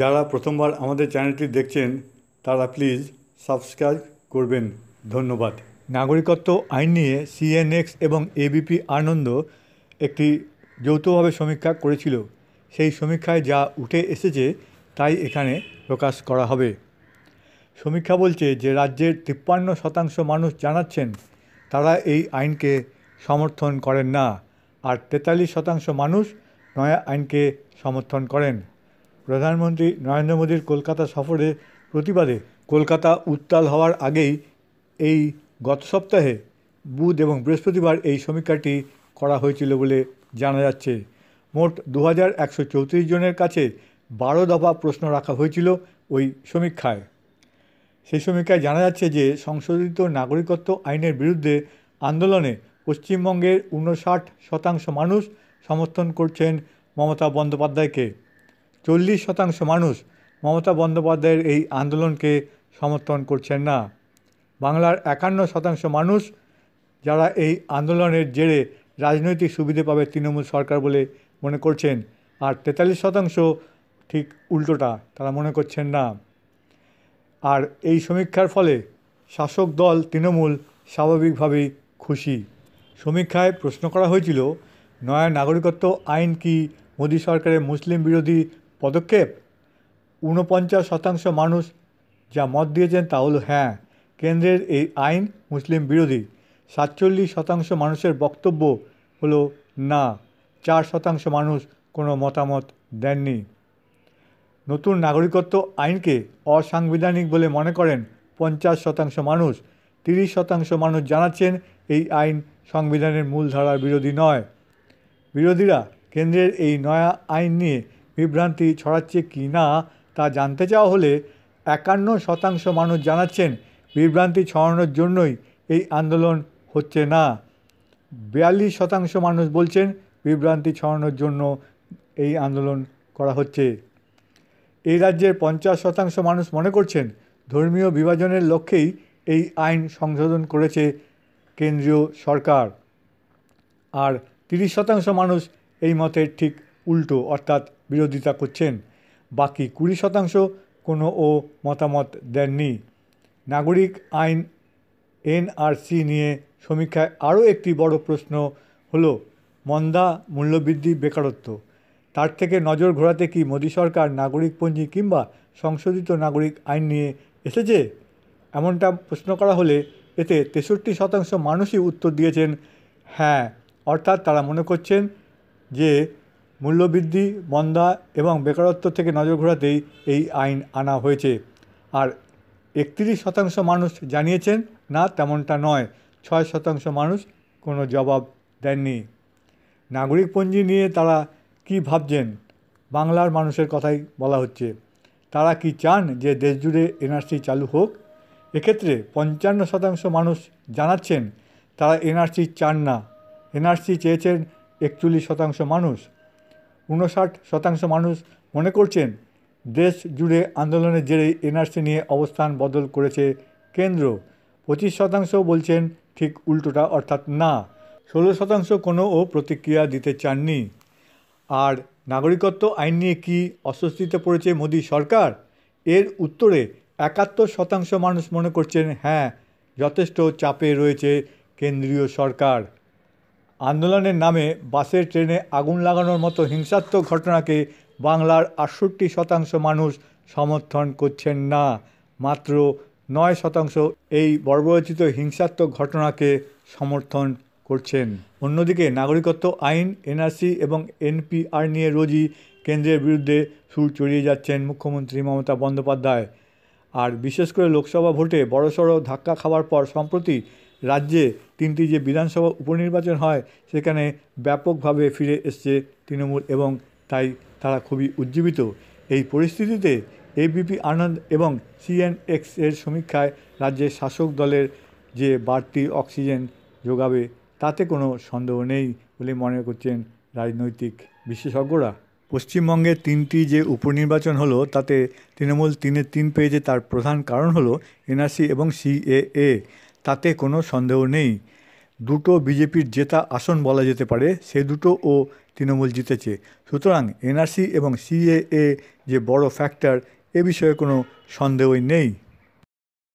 যারা প্রথমবার আমাদের চ্যানেলটি দেখছেন তারা প্লিজ সাবস্ক্রাইব করবেন ধন্যবাদ নাগরিকত্ব আইন নিয়ে সিএনএক্স এবং এবিপি আনন্দ একটি যৌথভাবে সমীক্ষা করেছিল সেই সমীক্ষায় যা উঠে এসেছে তাই এখানে প্রকাশ করা হবে সমীক্ষা বলছে যে রাজ্যের তিপ্পান্ন শতাংশ মানুষ জানাচ্ছেন তারা এই আইনকে সমর্থন করেন না আর তেতাল্লিশ শতাংশ মানুষ নয়া আইনকে সমর্থন করেন প্রধানমন্ত্রী নরেন্দ্র মোদীর কলকাতা সফরের প্রতিবাদে কলকাতা উত্তাল হওয়ার আগেই এই গত সপ্তাহে বুধ এবং বৃহস্পতিবার এই সমীক্ষাটি করা হয়েছিল বলে জানা যাচ্ছে মোট দু জনের কাছে বারো দফা প্রশ্ন রাখা হয়েছিল ওই সমীক্ষায় সেই সমীক্ষায় জানা যাচ্ছে যে সংশোধিত নাগরিকত্ব আইনের বিরুদ্ধে আন্দোলনে পশ্চিমবঙ্গের উনষাট শতাংশ মানুষ সমর্থন করছেন মমতা বন্দ্যোপাধ্যায়কে চল্লিশ শতাংশ মানুষ মমতা বন্দ্যোপাধ্যায়ের এই আন্দোলনকে সমর্থন করছেন না বাংলার একান্ন শতাংশ মানুষ যারা এই আন্দোলনের জেরে রাজনৈতিক সুবিধে পাবে তৃণমূল সরকার বলে মনে করছেন আর তেতাল্লিশ শতাংশ ঠিক উল্টোটা তারা মনে করছেন না আর এই সমীক্ষার ফলে শাসক দল তৃণমূল স্বাভাবিকভাবেই খুশি সমীক্ষায় প্রশ্ন করা হয়েছিল নয়া নাগরিকত্ব আইন কি মোদী সরকারের মুসলিম বিরোধী পদক্ষেপ ঊনপঞ্চাশ শতাংশ মানুষ যা মত দিয়েছেন তা হলো হ্যাঁ কেন্দ্রের এই আইন মুসলিম বিরোধী সাতচল্লিশ শতাংশ মানুষের বক্তব্য হল না চার শতাংশ মানুষ কোনো মতামত দেননি নতুন নাগরিকত্ব আইনকে অসাংবিধানিক বলে মনে করেন পঞ্চাশ শতাংশ মানুষ তিরিশ শতাংশ মানুষ জানাচ্ছেন এই আইন সংবিধানের মূলধারার বিরোধী নয় বিরোধীরা কেন্দ্রের এই নয়া আইন নিয়ে বিভ্রান্তি ছড়াচ্ছে কি না তা জানতে চাওয়া হলে একান্ন শতাংশ মানুষ জানাচ্ছেন বিভ্রান্তি ছড়ানোর জন্যই এই আন্দোলন হচ্ছে না বিয়াল্লিশ শতাংশ মানুষ বলছেন বিভ্রান্তি ছড়ানোর জন্য এই আন্দোলন করা হচ্ছে এই রাজ্যের পঞ্চাশ শতাংশ মানুষ মনে করছেন ধর্মীয় বিভাজনের লক্ষ্যেই এই আইন সংশোধন করেছে কেন্দ্রীয় সরকার আর তিরিশ শতাংশ মানুষ এই মতের ঠিক উল্টো অর্থাৎ বিরোধিতা করছেন বাকি কুড়ি শতাংশ কোনো ও মতামত দেননি নাগরিক আইন এনআরসি নিয়ে সমীক্ষায় আরও একটি বড় প্রশ্ন হলো মন্দা মূল্যবৃদ্ধি বেকারত্ব তার থেকে নজর ঘোরাতে কি মোদী সরকার নাগরিকপঞ্জি কিংবা সংশোধিত নাগরিক আইন নিয়ে এসেছে এমনটা প্রশ্ন করা হলে এতে তেষট্টি শতাংশ মানুষই উত্তর দিয়েছেন হ্যাঁ অর্থাৎ তারা মনে করছেন যে মূল্যবৃদ্ধি মন্দা এবং বেকারত্ব থেকে নজর ঘোরাতেই এই আইন আনা হয়েছে আর একত্রিশ শতাংশ মানুষ জানিয়েছেন না তেমনটা নয় ছয় শতাংশ মানুষ কোনো জবাব দেননি নাগরিকপঞ্জি নিয়ে তারা কি ভাবছেন বাংলার মানুষের কথাই বলা হচ্ছে তারা কি চান যে দেশজুড়ে এনআরসি চালু হোক এক্ষেত্রে পঞ্চান্ন শতাংশ মানুষ জানাচ্ছেন তারা এনআরসি চান না এনআরসি চেয়েছেন একচল্লিশ শতাংশ মানুষ উনষাট শতাংশ মানুষ মনে করছেন দেশ জুড়ে আন্দোলনের জেরে এনআরসি নিয়ে অবস্থান বদল করেছে কেন্দ্র পঁচিশ শতাংশ বলছেন ঠিক উল্টোটা অর্থাৎ না ষোলো শতাংশ কোনো ও প্রতিক্রিয়া দিতে চাননি আর নাগরিকত্ব আইন নিয়ে কি অস্বস্তিতে পড়েছে মোদী সরকার এর উত্তরে একাত্তর শতাংশ মানুষ মনে করছেন হ্যাঁ যথেষ্ট চাপে রয়েছে কেন্দ্রীয় সরকার আন্দোলনের নামে বাসে ট্রেনে আগুন লাগানোর মতো হিংসাত্মক ঘটনাকে বাংলার আটষট্টি শতাংশ মানুষ সমর্থন করছেন না মাত্র নয় শতাংশ এই বর্বরচিত হিংসাত্মক ঘটনাকে সমর্থন করছেন অন্যদিকে নাগরিকত্ব আইন এনআরসি এবং এনপিআর নিয়ে রোজই কেন্দ্রের বিরুদ্ধে সুর চড়িয়ে যাচ্ছেন মুখ্যমন্ত্রী মমতা বন্দ্যোপাধ্যায় আর বিশেষ করে লোকসভা ভোটে বড়সড় ধাক্কা খাওয়ার পর সম্প্রতি রাজ্যে তিনটি যে বিধানসভা উপনির্বাচন হয় সেখানে ব্যাপকভাবে ফিরে এসছে তৃণমূল এবং তাই তারা খুবই উজ্জীবিত এই পরিস্থিতিতে এবিপি আনন্দ এবং সিএনএক্স এর সমীক্ষায় রাজ্যের শাসক দলের যে বাড়তি অক্সিজেন যোগাবে তাতে কোনো সন্দেহ নেই বলে মনে করছেন রাজনৈতিক বিশেষজ্ঞরা পশ্চিমবঙ্গে তিনটি যে উপনির্বাচন হলো তাতে তৃণমূল তিনে তিন পেয়েছে তার প্রধান কারণ হলো এনআরসি এবং সিএএ তাতে কোনো সন্দেহ নেই দুটো বিজেপির জেতা আসন বলা যেতে পারে সে দুটো ও তৃণমূল জিতেছে সুতরাং এনআরসি এবং সিএএ যে বড় ফ্যাক্টর এ বিষয়ে কোনো সন্দেহই নেই